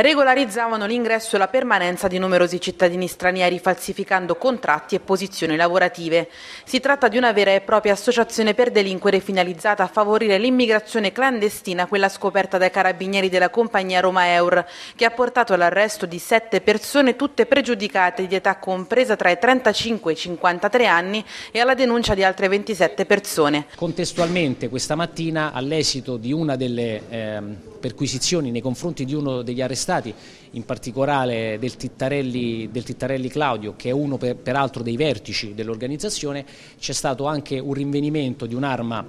regolarizzavano l'ingresso e la permanenza di numerosi cittadini stranieri falsificando contratti e posizioni lavorative. Si tratta di una vera e propria associazione per delinquere finalizzata a favorire l'immigrazione clandestina, quella scoperta dai carabinieri della compagnia Roma Eur, che ha portato all'arresto di sette persone tutte pregiudicate di età compresa tra i 35 e i 53 anni e alla denuncia di altre 27 persone. Contestualmente questa mattina all'esito di una delle eh, perquisizioni nei confronti di uno degli arrestati stati, in particolare del Tittarelli, del Tittarelli Claudio, che è uno per, peraltro dei vertici dell'organizzazione, c'è stato anche un rinvenimento di un'arma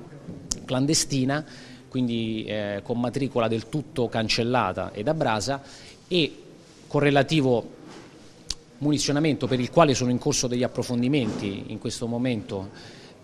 clandestina, quindi eh, con matricola del tutto cancellata ed abrasa, e con relativo munizionamento per il quale sono in corso degli approfondimenti in questo momento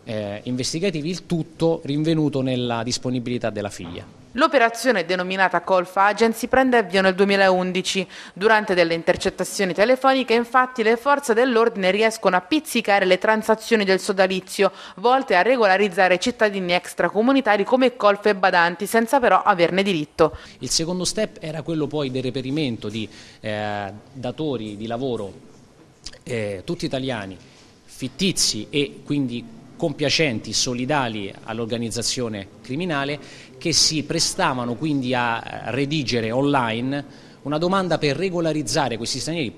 eh, investigativi, il tutto rinvenuto nella disponibilità della figlia. L'operazione denominata Colfa Agency prende avvio nel 2011. Durante delle intercettazioni telefoniche, infatti, le forze dell'ordine riescono a pizzicare le transazioni del sodalizio, volte a regolarizzare cittadini extracomunitari come Colfa e badanti, senza però averne diritto. Il secondo step era quello poi del reperimento di eh, datori di lavoro, eh, tutti italiani, fittizi e quindi compiacenti, solidali all'organizzazione criminale che si prestavano quindi a eh, redigere online una domanda per regolarizzare questi stranieri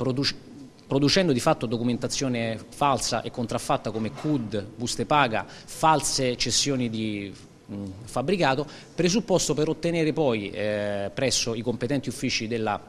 producendo di fatto documentazione falsa e contraffatta come CUD, buste paga, false cessioni di mm, fabbricato, presupposto per ottenere poi eh, presso i competenti uffici della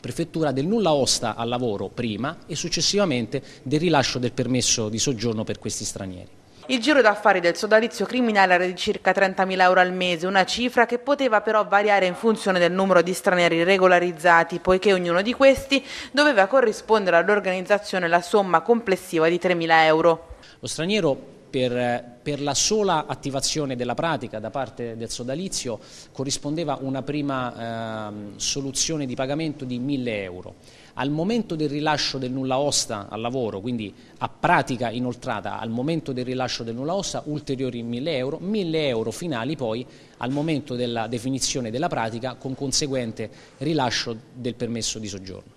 prefettura del nulla osta al lavoro prima e successivamente del rilascio del permesso di soggiorno per questi stranieri. Il giro d'affari del sodalizio criminale era di circa 30.000 euro al mese, una cifra che poteva però variare in funzione del numero di stranieri regolarizzati, poiché ognuno di questi doveva corrispondere all'organizzazione la somma complessiva di 3.000 euro. Lo straniero per, per, la sola attivazione della pratica da parte del sodalizio corrispondeva una prima eh, soluzione di pagamento di 1000 euro. Al momento del rilascio del nulla osta al lavoro, quindi a pratica inoltrata, al momento del rilascio del nulla osta ulteriori 1000 euro, 1000 euro finali poi al momento della definizione della pratica con conseguente rilascio del permesso di soggiorno.